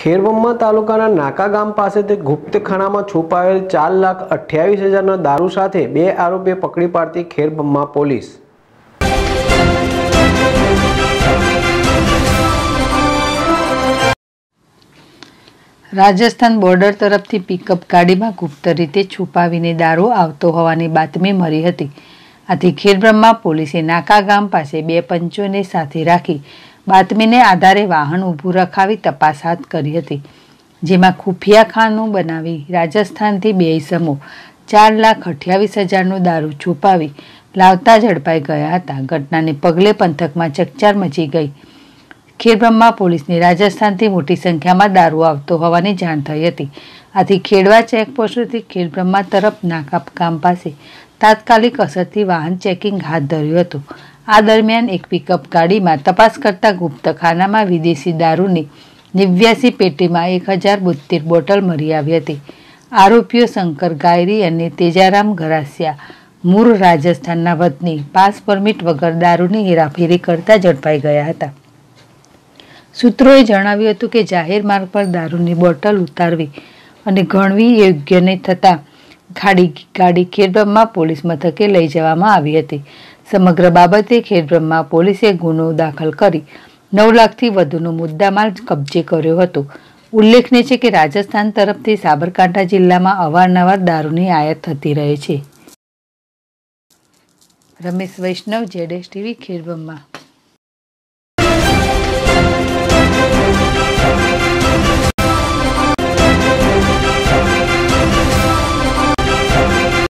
ખેરવમ્મા તાલુકાના નાકા ગામ પાસેથી ગુપ્ત ખાનામાં છુપાયેલ ચાર લાખ અઠ્યાવીસ હજારના દારૂ સાથે બે આરોપીએ પકડી પાડતી ખેરબમ્મા પોલીસ રાજસ્થાન બોર્ડર તરફથી પિકઅપ ગાડીમાં ગુપ્ત રીતે છુપાવીને દારૂ આવતો હોવાની બાતમી મળી હતી આથી ખેરબ્રહ્મા પોલીસે નાકા ગામ પાસે બે પંચોને સાથે રાખી બાતમીને આધારે વાહન ઊભું રખાવી તપાસ હાથ કરી હતી જેમાં ખુફિયા ખાનું બનાવી રાજસ્થાનથી બે ઇસમો ચાર લાખ અઠ્યાવીસ હજારનું દારૂ છુપાવી લાવતા ઝડપાઈ ગયા હતા ઘટનાને પગલે પંથકમાં ચકચાર મચી ગઈ ખેડબ્રહ્મા પોલીસને રાજસ્થાનથી મોટી સંખ્યામાં દારૂ આવતો હોવાની જાણ થઈ હતી આથી ખેડવા ચેકપોસ્ટથી ખેડબ્રહ્મા તરફ નાકા કામ પાસે તાત્કાલિક અસરથી વાહન ચેકિંગ હાથ ધર્યું હતું આ દરમિયાન એક પિકઅપ ગાડીમાં તપાસ કરતા ગુપ્તખાનામાં વિદેશી દારૂની નેવ્યાસી પેટીમાં એક હજાર બોતેર બોટલ મળી આવી હતી આરોપીઓ શંકર ગાયરી અને તેજારામ ગરાસિયા મૂળ રાજસ્થાનના વતની પાસ પરમિટ વગર દારૂની હેરાફેરી કરતા ઝડપાઈ ગયા હતા સૂત્રોએ જણાવ્યું હતું કે જાહેર માર્ગ પર દારૂની બોટલ ઉતારવી અને ગણવી યોગ્ય નહીં થતાં ગાડી ગાડી ખેડબ્બમાં પોલીસ મથકે લઈ જવામાં આવી હતી સમગ્ર બાબતે ખેડબ્રહ્મા પોલીસે ગુનો દાખલ કરી નવ લાખથી વધુનો મુદ્દામાલ કબજે કર્યો હતો ઉલ્લેખનીય છે કે રાજસ્થાન તરફથી સાબરકાંઠા જિલ્લામાં અવારનવાર દારૂની આયાત થતી રહે છે રમેશ વૈષ્ણવ જેડેશ ટીવી ખેડબ્રહ્મા